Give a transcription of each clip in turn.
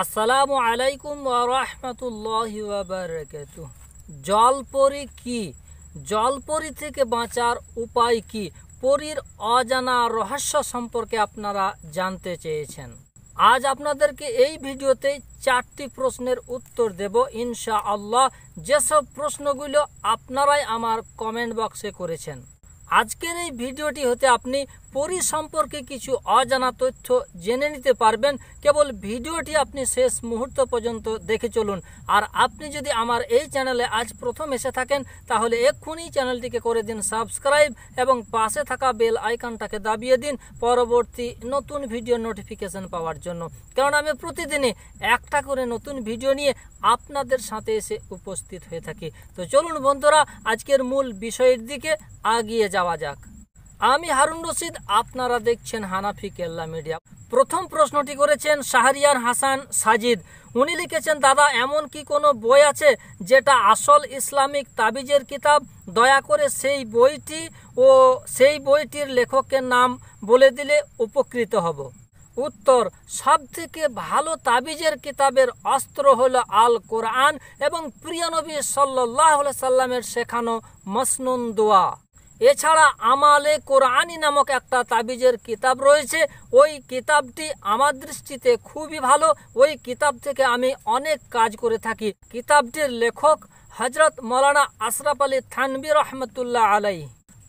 আসসালামু আলাইকুম ওরহমতুল্লাহ বাবরকাত জলপরি কি জলপরি থেকে বাঁচার উপায় কি পরীর অজানা রহস্য সম্পর্কে আপনারা জানতে চেয়েছেন আজ আপনাদেরকে এই ভিডিওতে চারটি প্রশ্নের উত্তর দেব ইনশা আল্লাহ যেসব প্রশ্নগুলো আপনারাই আমার কমেন্ট বক্সে করেছেন আজকের এই ভিডিওটি হতে আপনি পরি সম্পর্কে কিছু অজানা তথ্য জেনে নিতে পারবেন কেবল ভিডিওটি আপনি শেষ মুহূর্ত পর্যন্ত দেখে চলুন আর আপনি যদি আমার এই চ্যানেলে আজ প্রথম এসে থাকেন তাহলে এক্ষুনি চ্যানেলটিকে করে দিন সাবস্ক্রাইব এবং পাশে থাকা বেল আইকনটাকে দাবিয়ে দিন পরবর্তী নতুন ভিডিও নোটিফিকেশন পাওয়ার জন্য কারণ আমি প্রতিদিনই একটা করে নতুন ভিডিও নিয়ে আপনাদের সাথে এসে উপস্থিত হয়ে থাকি তো চলুন বন্ধুরা আজকের মূল বিষয়ের দিকে আগিয়ে যাওয়া যাওয়া যাক আমি হারুন রশিদ আপনারা দেখছেন হানাফি কেল্লা মিডিয়া প্রথম প্রশ্নটি করেছেন শাহরিয়ার হাসান সাজিদ উনি লিখেছেন দাদা এমন কি কোনো বই আছে যেটা আসল ইসলামিক তাবিজের কিতাব দয়া করে সেই বইটি ও সেই বইটির লেখকের নাম বলে দিলে উপকৃত হব উত্তর সবথেকে ভালো তাবিজের কিতাবের অস্ত্র হল আল কোরআন এবং প্রিয়নবী সাল্লাহ সাল্লামের শেখানো মসনুন দোয়া এছাড়া আমালে কোরআনি নামক একটা তাবিজের কিতাব রয়েছে ওই কিতাবটি আমার দৃষ্টিতে খুবই ভালো ওই কিতাব থেকে আমি অনেক কাজ করে থাকি কিতাবটির লেখক হজরত মৌলানা আশরাফ আলী থানবি রহমতুল্লাহ আলাই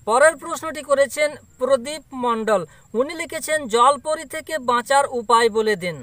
পরের প্রশ্নটি করেছেন প্রদীপ মণ্ডল উনি লিখেছেন জলপরি থেকে বাঁচার উপায় বলে দিন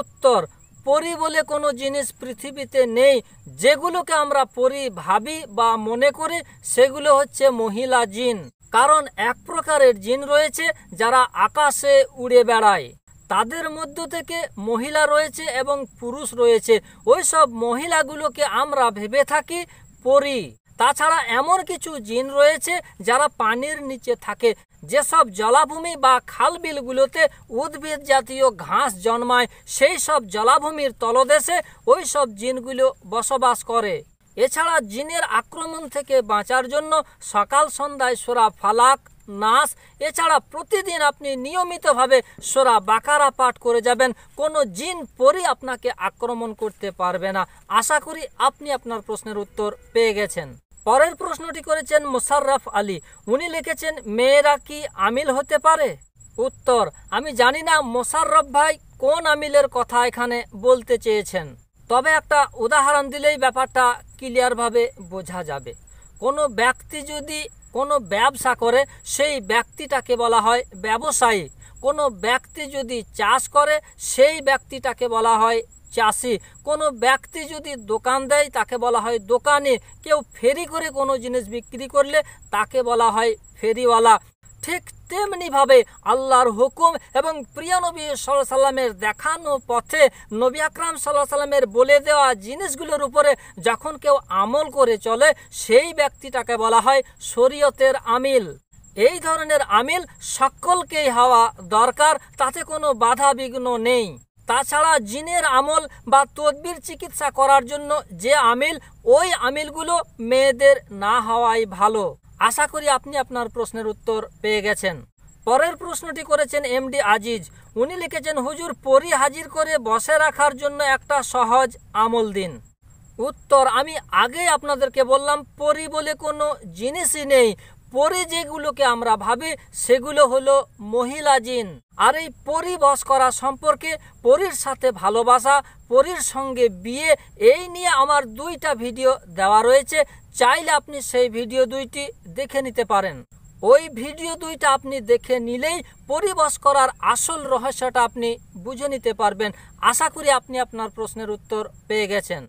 উত্তর পরি বলে কোনো জিনিস পৃথিবীতে নেই যেগুলোকে আমরা পরি ভাবি বা মনে করি সেগুলো হচ্ছে মহিলা জিন কারণ এক প্রকারের জিন রয়েছে যারা আকাশে উড়ে বেড়ায় তাদের মধ্য থেকে মহিলা রয়েছে এবং পুরুষ রয়েছে ওই সব মহিলাগুলোকে আমরা ভেবে থাকি পরি তাছাড়া এমন কিছু জিন রয়েছে যারা পানির নিচে থাকে যেসব জলাভূমি বা খাল বিলগুলোতে উদ্ভিদ জাতীয় ঘাস জন্মায় সেই সব জলাভূমির তলদেশে ওই সব জিনগুলো বসবাস করে এছাড়া জিনের আক্রমণ থেকে বাঁচার জন্য সকাল সন্ধ্যায় সোরা ফালাক নাস এছাড়া প্রতিদিন আপনি নিয়মিতভাবে সোরা বাকারা পাঠ করে যাবেন কোনো জিন পরি আপনাকে আক্রমণ করতে পারবে না আশা করি আপনি আপনার প্রশ্নের উত্তর পেয়ে গেছেন পরের প্রশ্নটি করেছেন মোশাররফ আলী উনি লিখেছেন মেয়েরা কি আমিল হতে পারে উত্তর আমি জানি না মোশাররফ ভাই কোন আমিলের কথা এখানে বলতে চেয়েছেন তবে একটা উদাহরণ দিলেই ব্যাপারটা ক্লিয়ারভাবে বোঝা যাবে কোনো ব্যক্তি যদি কোনো ব্যবসা করে সেই ব্যক্তিটাকে বলা হয় ব্যবসায়ী কোনো ব্যক্তি যদি চাষ করে সেই ব্যক্তিটাকে বলা হয় চাষি কোনো ব্যক্তি যদি দোকান দেয় তাকে বলা হয় দোকানে কেউ ফেরি করে কোনো জিনিস বিক্রি করলে তাকে বলা হয় ফেরিওয়ালা ঠিক তেমনিভাবে আল্লাহর হুকুম এবং প্রিয় নবী সাল্লাহ সাল্লামের দেখানো পথে নবী আকরাম সাল্লাহ সাল্লামের বলে দেওয়া জিনিসগুলোর উপরে যখন কেউ আমল করে চলে সেই ব্যক্তিটাকে বলা হয় শরীয়তের আমিল এই ধরনের আমিল সকলকেই হওয়া দরকার তাতে কোনো বাধা বিঘ্ন নেই তাছাড়া জিনের আমল বা তদবির চিকিৎসা করার জন্য যে আমিল ওই আমিলগুলো মেয়েদের না হওয়াই ভালো আশা করি আপনি আপনার প্রশ্নের উত্তর পেয়ে গেছেন পরের প্রশ্নটি করেছেন এমডি আজিজ উনি লিখেছেন হুজুর পরি হাজির করে বসে রাখার জন্য একটা সহজ আমল দিন উত্তর আমি আগেই আপনাদেরকে বললাম পরি বলে কোনো জিনিসই নেই পরি যেগুলোকে আমরা ভাবি সেগুলো হলো মহিলা জিন আর এই পরি বস করা সম্পর্কে পরির সাথে ভালোবাসা পরির সঙ্গে বিয়ে এই নিয়ে আমার দুইটা ভিডিও দেওয়া রয়েছে চাইলে আপনি সেই ভিডিও দুইটি দেখে নিতে পারেন ওই ভিডিও দুইটা আপনি দেখে নিলেই পরিবস করার আসল রহস্যটা আপনি বুঝে নিতে পারবেন আশা করি আপনি আপনার প্রশ্নের উত্তর পেয়ে গেছেন